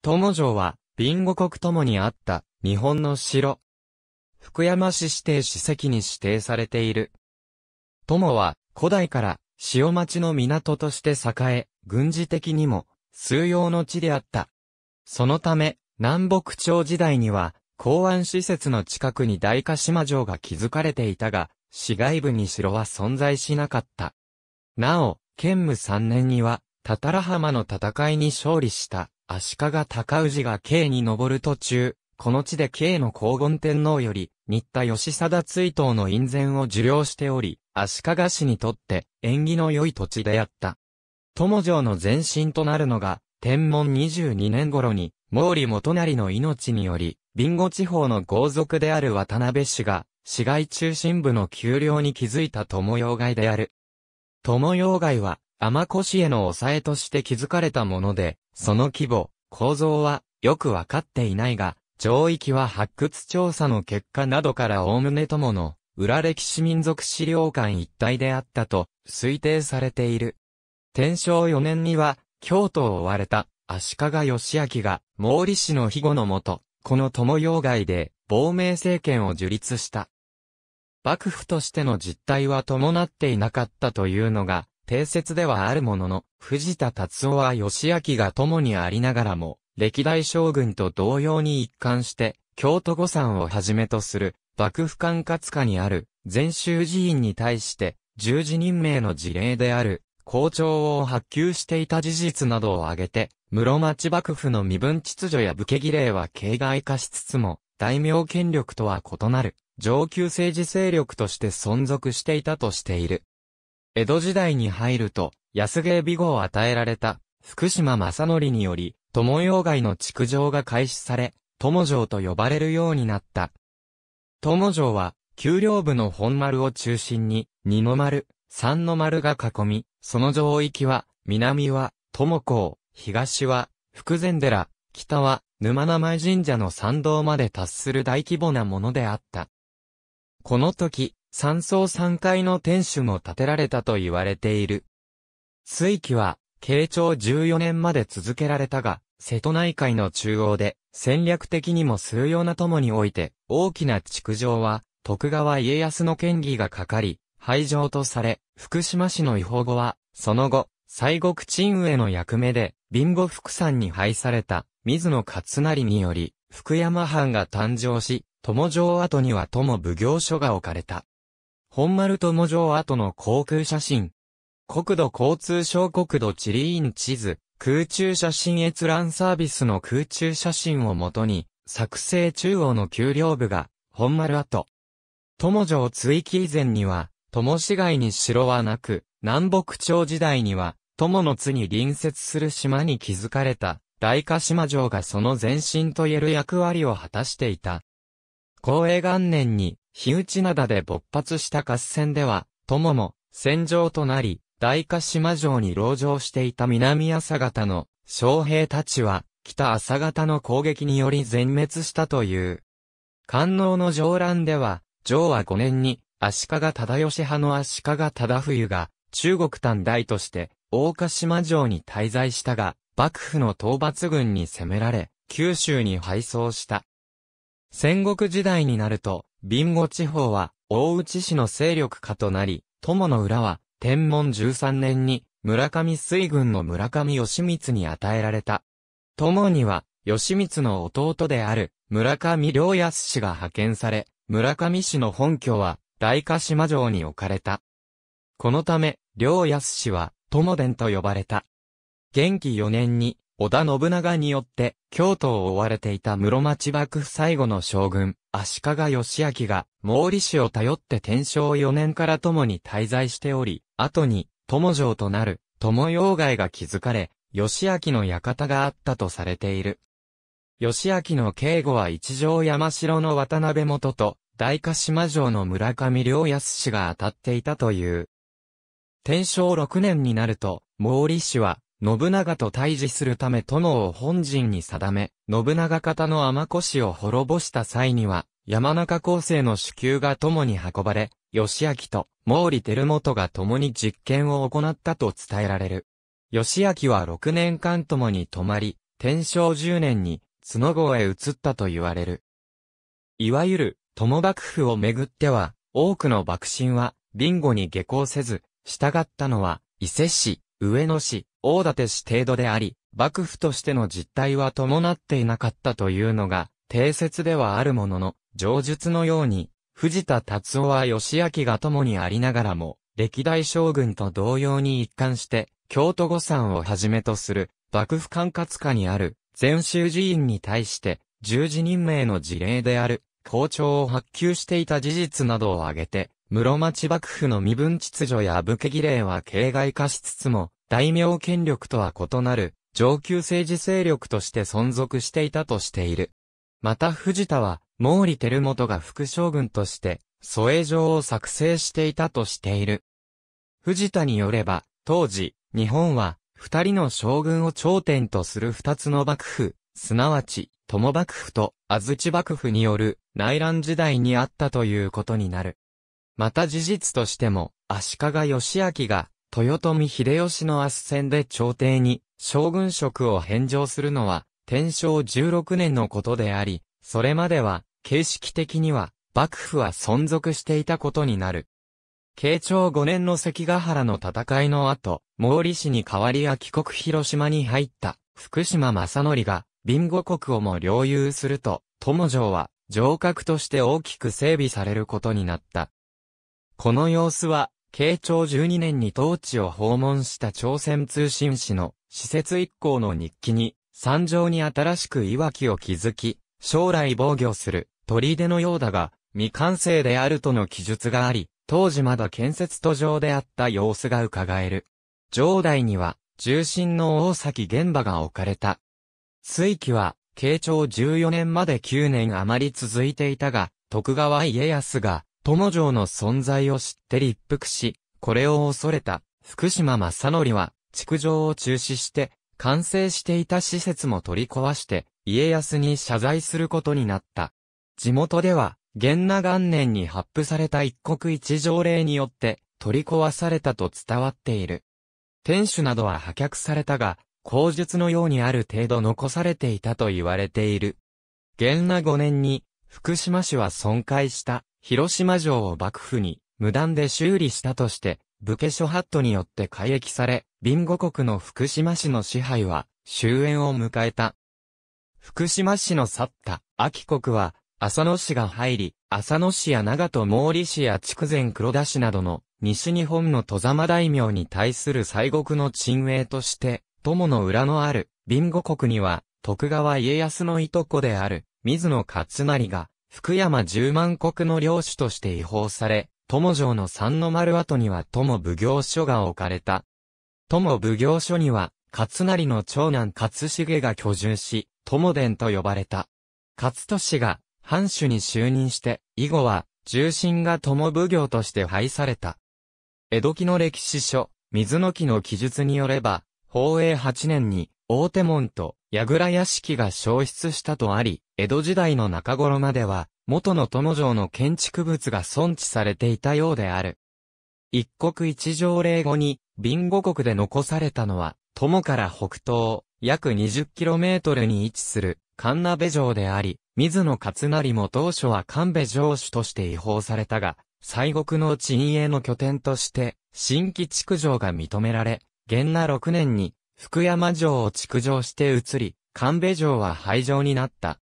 友城は、貧乏国ともにあった、日本の城。福山市指定史跡に指定されている。友は、古代から、潮町の港として栄え、軍事的にも、数用の地であった。そのため、南北朝時代には、港湾施設の近くに大鹿島城が築かれていたが、市街部に城は存在しなかった。なお、県武3年には、たたら浜の戦いに勝利した。足利尊氏が京に登る途中、この地で京の黄金天皇より、新田義貞追悼の院前を受領しており、足利氏にとって縁起の良い土地であった。友城の前身となるのが、天文22年頃に、毛利元成の命により、備後地方の豪族である渡辺氏が、市街中心部の丘陵に築いた友用街である。友用街は、天越への抑えとして築かれたもので、その規模、構造はよくわかっていないが、上域は発掘調査の結果などからおおむねともの、裏歴史民族資料館一体であったと推定されている。天正4年には、京都を追われた足利義明が毛利氏の庇護のもと、この友用外で亡命政権を樹立した。幕府としての実態は伴っていなかったというのが、定説ではあるものの、藤田達夫は義明が共にありながらも、歴代将軍と同様に一貫して、京都御山をはじめとする、幕府管轄下にある、禅宗寺院に対して、十字任命の事例である、校長を発給していた事実などを挙げて、室町幕府の身分秩序や武家儀礼は形骸化しつつも、大名権力とは異なる、上級政治勢力として存続していたとしている。江戸時代に入ると、安芸美語を与えられた、福島正則により、友洋街の築城が開始され、友城と呼ばれるようになった。友城は、丘陵部の本丸を中心に、二の丸、三の丸が囲み、その城域は、南は、友港、東は、福前寺、北は、沼名前神社の参道まで達する大規模なものであった。この時、三層三階の天守も建てられたと言われている。水期は、慶長14年まで続けられたが、瀬戸内海の中央で、戦略的にも重要な友において、大きな築城は、徳川家康の権威がかかり、廃城とされ、福島市の違法後は、その後、西国鎮上の役目で、貧乏福山に配された、水野勝成により、福山藩が誕生し、友城跡には友奉行所が置かれた。本丸友城跡の航空写真。国土交通省国土地理院地図、空中写真閲覧サービスの空中写真をもとに、作成中央の丘陵部が、本丸跡。友城追記以前には、友市街に城はなく、南北朝時代には、友の津に隣接する島に築かれた、大化島城がその前身と言える役割を果たしていた。光栄元年に、日内灘で勃発した合戦では、友も、戦場となり、大鹿島城に籠城していた南朝方の、将兵たちは、北朝方の攻撃により全滅したという。官能の上乱では、上は5年に、足利忠義派の足利忠冬が、中国短大として、大鹿島城に滞在したが、幕府の討伐軍に攻められ、九州に敗走した。戦国時代になると、ビ後地方は、大内氏の勢力下となり、友の浦は、天文13年に、村上水軍の村上義満に与えられた。友には、義満の弟である、村上良康氏が派遣され、村上氏の本拠は、大鹿島城に置かれた。このため、良康氏は、友伝と呼ばれた。元気4年に、織田信長によって京都を追われていた室町幕府最後の将軍、足利義明が毛利氏を頼って天正4年から共に滞在しており、後に友城となる友洋外が築かれ、義明の館があったとされている。義明の警護は一条山城の渡辺元と、大鹿島城の村上良康氏が当たっていたという。天正6年になると、毛利氏は、信長と対峙するため殿を本陣に定め、信長方の天氏を滅ぼした際には、山中高生の主給が共に運ばれ、義明と毛利輝元が共に実験を行ったと伝えられる。義明は6年間共に泊まり、天正10年に角郷へ移ったと言われる。いわゆる、友幕府をめぐっては、多くの幕臣は、ビンゴに下校せず、従ったのは、伊勢市、上野市、大館市程度であり、幕府としての実態は伴っていなかったというのが、定説ではあるものの、上述のように、藤田達夫は義明が共にありながらも、歴代将軍と同様に一貫して、京都御山をはじめとする、幕府管轄下にある、全州寺院に対して、十字任命の事例である、校長を発給していた事実などを挙げて、室町幕府の身分秩序や武家儀礼は形骸化しつつも、大名権力とは異なる上級政治勢力として存続していたとしている。また藤田は毛利輝元が副将軍として疎衛状を作成していたとしている。藤田によれば当時日本は二人の将軍を頂点とする二つの幕府、すなわち、友幕府と安土幕府による内乱時代にあったということになる。また事実としても、足利義明が豊臣秀吉の圧戦で朝廷に将軍職を返上するのは、天正16年のことであり、それまでは、形式的には、幕府は存続していたことになる。慶長5年の関ヶ原の戦いの後、毛利氏に代わりは帰国広島に入った福島正則が、貧乏国をも領有すると、友城は、城郭として大きく整備されることになった。この様子は、慶長12年に当地を訪問した朝鮮通信使の施設一行の日記に、山上に新しくいわきを築き、将来防御する砦のようだが、未完成であるとの記述があり、当時まだ建設途上であった様子が伺える。城代には、重心の大崎現場が置かれた。水期は、慶長14年まで9年余り続いていたが、徳川家康が、友城の存在を知って立腹し、これを恐れた福島正則は、築城を中止して、完成していた施設も取り壊して、家康に謝罪することになった。地元では、源那元年に発布された一国一条例によって、取り壊されたと伝わっている。天守などは破却されたが、口述のようにある程度残されていたと言われている。源那5年に、福島市は損壊した。広島城を幕府に無断で修理したとして、武家諸法度によって改易され、貧乏国の福島市の支配は終焉を迎えた。福島市の去った秋国は、浅野市が入り、浅野市や長門毛利市や筑前黒田市などの西日本の戸様大名に対する西国の鎮営として、友の裏のある、ビンゴ国には、徳川家康のいとこである、水野勝成が、福山十万国の領主として違法され、友城の三の丸跡には友奉行所が置かれた。友奉行所には、勝成の長男勝重が居住し、友伝と呼ばれた。勝利が、藩主に就任して、以後は、重臣が友奉行として廃された。江戸期の歴史書、水の木の記述によれば、宝永8年に、大手門と倉屋敷が消失したとあり、江戸時代の中頃までは、元の友城の建築物が存置されていたようである。一国一条例後に、ビ乏国で残されたのは、友から北東、約 20km に位置する、神鍋城であり、水野勝成も当初は神戸城主として違法されたが、西国の陳営の拠点として、新規築城が認められ、元那6年に、福山城を築城して移り、神戸城は廃城になった。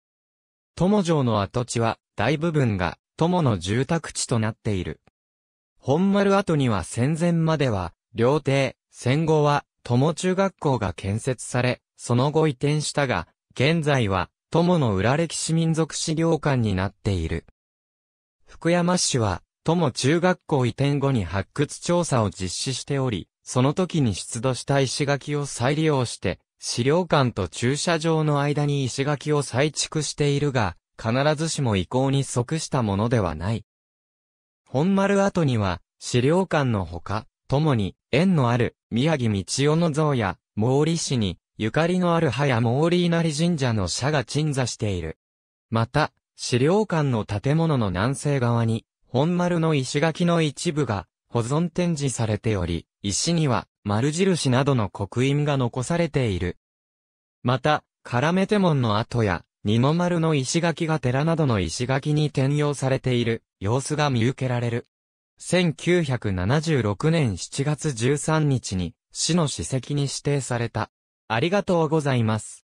友城の跡地は大部分が友の住宅地となっている。本丸跡には戦前までは、料亭、戦後は友中学校が建設され、その後移転したが、現在は友の裏歴史民族資料館になっている。福山市は、友中学校移転後に発掘調査を実施しており、その時に出土した石垣を再利用して、資料館と駐車場の間に石垣を再築しているが、必ずしも意向に即したものではない。本丸跡には、資料館のほか、ともに、縁のある、宮城道夫の像や、毛利氏に、ゆかりのある葉や毛利稲荷神社の社が鎮座している。また、資料館の建物の南西側に、本丸の石垣の一部が、保存展示されており、石には丸印などの刻印が残されている。また、カメテモ門の跡や、二の丸の石垣が寺などの石垣に転用されている様子が見受けられる。1976年7月13日に市の史跡に指定された。ありがとうございます。